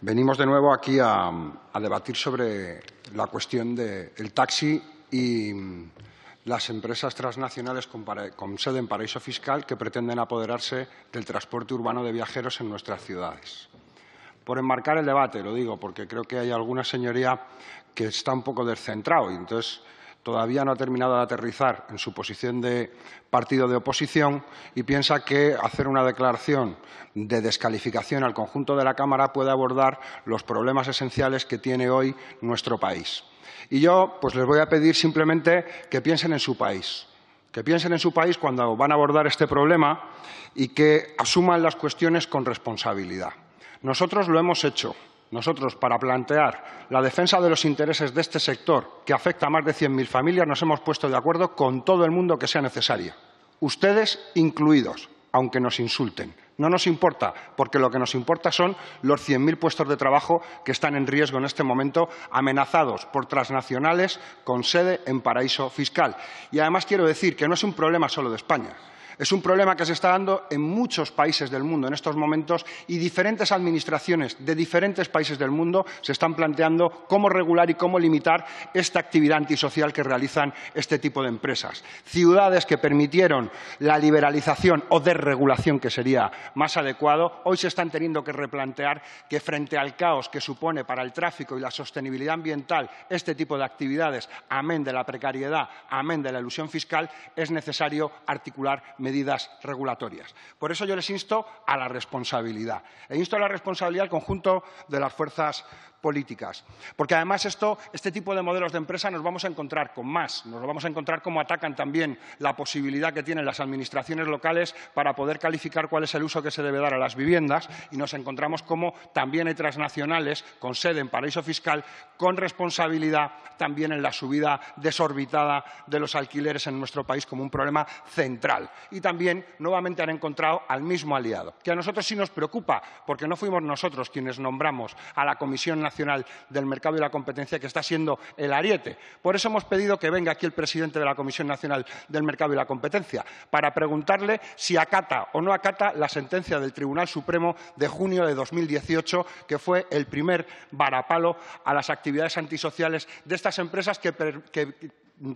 Venimos de nuevo aquí a, debatir sobre la cuestión del taxi y mm, las empresas transnacionales con, sede en paraíso fiscal que pretenden apoderarse del transporte urbano de viajeros en nuestras ciudades. Por enmarcar el debate, lo digo, porque creo que hay alguna señoría que está un poco descentrado y entonces todavía no ha terminado de aterrizar en su posición de partido de oposición y piensa que hacer una declaración de descalificación al conjunto de la Cámara puede abordar los problemas esenciales que tiene hoy nuestro país. Y yo pues, les voy a pedir simplemente que piensen en su país, que piensen en su país cuando van a abordar este problema y que asuman las cuestiones con responsabilidad. Nosotros lo hemos hecho. Nosotros, para plantear la defensa de los intereses de este sector, que afecta a más de 100.000 familias, nos hemos puesto de acuerdo con todo el mundo que sea necesario, ustedes incluidos, aunque nos insulten. No nos importa, porque lo que nos importa son los 100.000 puestos de trabajo que están en riesgo en este momento, amenazados por transnacionales con sede en paraíso fiscal. Y además quiero decir que no es un problema solo de España. Es un problema que se está dando en muchos países del mundo en estos momentos y diferentes administraciones de diferentes países del mundo se están planteando cómo regular y cómo limitar esta actividad antisocial que realizan este tipo de empresas. Ciudades que permitieron la liberalización o desregulación, que sería más adecuado, hoy se están teniendo que replantear que frente al caos que supone para el tráfico y la sostenibilidad ambiental este tipo de actividades, amén de la precariedad, amén de la ilusión fiscal, es necesario articular medidas medidas regulatorias. Por eso yo les insto a la responsabilidad. E insto a la responsabilidad al conjunto de las fuerzas políticas. Porque además esto, este tipo de modelos de empresa nos vamos a encontrar con más, nos vamos a encontrar como atacan también la posibilidad que tienen las administraciones locales para poder calificar cuál es el uso que se debe dar a las viviendas y nos encontramos como también hay transnacionales con sede en paraíso fiscal con responsabilidad también en la subida desorbitada de los alquileres en nuestro país como un problema central. Y también nuevamente han encontrado al mismo aliado, que a nosotros sí nos preocupa porque no fuimos nosotros quienes nombramos a la Comisión nacional del mercado y la competencia, que está siendo el ariete. Por eso hemos pedido que venga aquí el presidente de la Comisión Nacional del Mercado y la Competencia, para preguntarle si acata o no acata la sentencia del Tribunal Supremo de junio de 2018, que fue el primer varapalo a las actividades antisociales de estas empresas que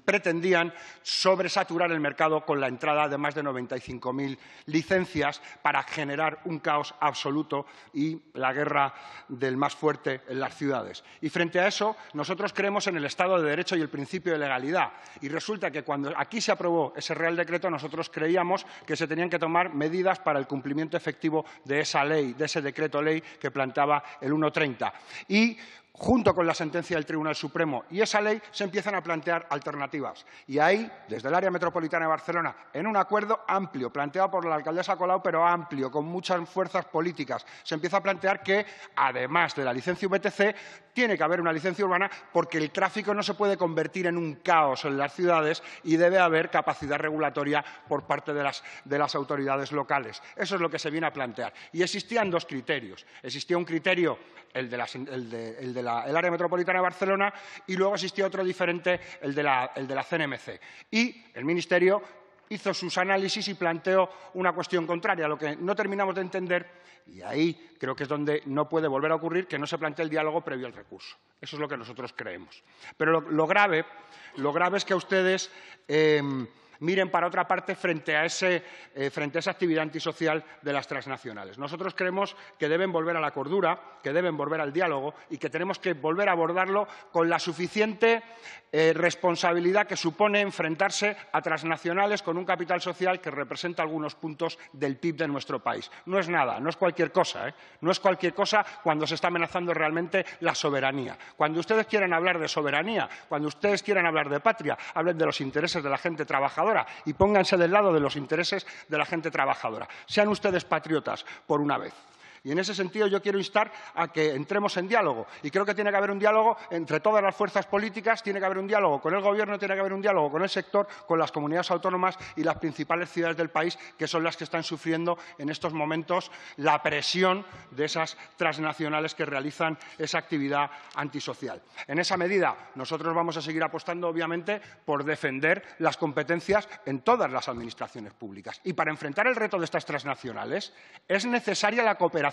pretendían sobresaturar el mercado con la entrada de más de 95.000 licencias para generar un caos absoluto y la guerra del más fuerte en las ciudades. Y frente a eso, nosotros creemos en el Estado de Derecho y el principio de legalidad. Y resulta que cuando aquí se aprobó ese Real Decreto, nosotros creíamos que se tenían que tomar medidas para el cumplimiento efectivo de esa ley, de ese decreto ley que planteaba el 130. Y junto con la sentencia del Tribunal Supremo y esa ley, se empiezan a plantear alternativas. Y ahí, desde el área metropolitana de Barcelona, en un acuerdo amplio, planteado por la alcaldesa Colau, pero amplio, con muchas fuerzas políticas, se empieza a plantear que, además de la licencia VTC, tiene que haber una licencia urbana porque el tráfico no se puede convertir en un caos en las ciudades y debe haber capacidad regulatoria por parte de las, autoridades locales. Eso es lo que se viene a plantear. Y existían dos criterios. Existía un criterio, el de, el el área metropolitana de Barcelona, y luego existió otro diferente, el de, la, CNMC. Y el Ministerio hizo sus análisis y planteó una cuestión contraria. Lo que no terminamos de entender, y ahí creo que es donde no puede volver a ocurrir, que no se plantee el diálogo previo al recurso. Eso es lo que nosotros creemos. Pero lo, grave, es que a ustedes eh, miren para otra parte frente a, eh, frente esa actividad antisocial de las transnacionales. Nosotros creemos que deben volver a la cordura, que deben volver al diálogo y que tenemos que volver a abordarlo con la suficiente eh, responsabilidad que supone enfrentarse a transnacionales con un capital social que representa algunos puntos del PIB de nuestro país. No es nada, no es cualquier cosa. ¿eh? No es cualquier cosa cuando se está amenazando realmente la soberanía. Cuando ustedes quieran hablar de soberanía, cuando ustedes quieran hablar de patria, hablen de los intereses de la gente trabajadora y pónganse del lado de los intereses de la gente trabajadora. Sean ustedes patriotas por una vez. Y en ese sentido yo quiero instar a que entremos en diálogo. Y creo que tiene que haber un diálogo entre todas las fuerzas políticas, tiene que haber un diálogo con el Gobierno, tiene que haber un diálogo con el sector, con las comunidades autónomas y las principales ciudades del país, que son las que están sufriendo en estos momentos la presión de esas transnacionales que realizan esa actividad antisocial. En esa medida, nosotros vamos a seguir apostando, obviamente, por defender las competencias en todas las administraciones públicas. Y para enfrentar el reto de estas transnacionales es necesaria la cooperación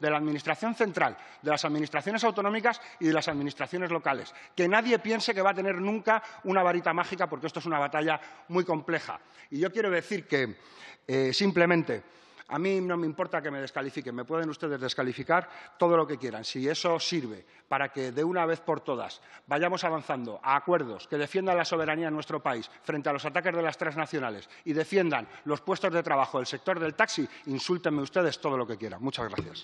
de la Administración central, de las Administraciones autonómicas y de las Administraciones locales. Que nadie piense que va a tener nunca una varita mágica porque esto es una batalla muy compleja. Y yo quiero decir que, eh, simplemente, a mí no me importa que me descalifiquen, me pueden ustedes descalificar todo lo que quieran. Si eso sirve para que de una vez por todas vayamos avanzando a acuerdos que defiendan la soberanía de nuestro país frente a los ataques de las transnacionales y defiendan los puestos de trabajo del sector del taxi, insúltenme ustedes todo lo que quieran. Muchas gracias.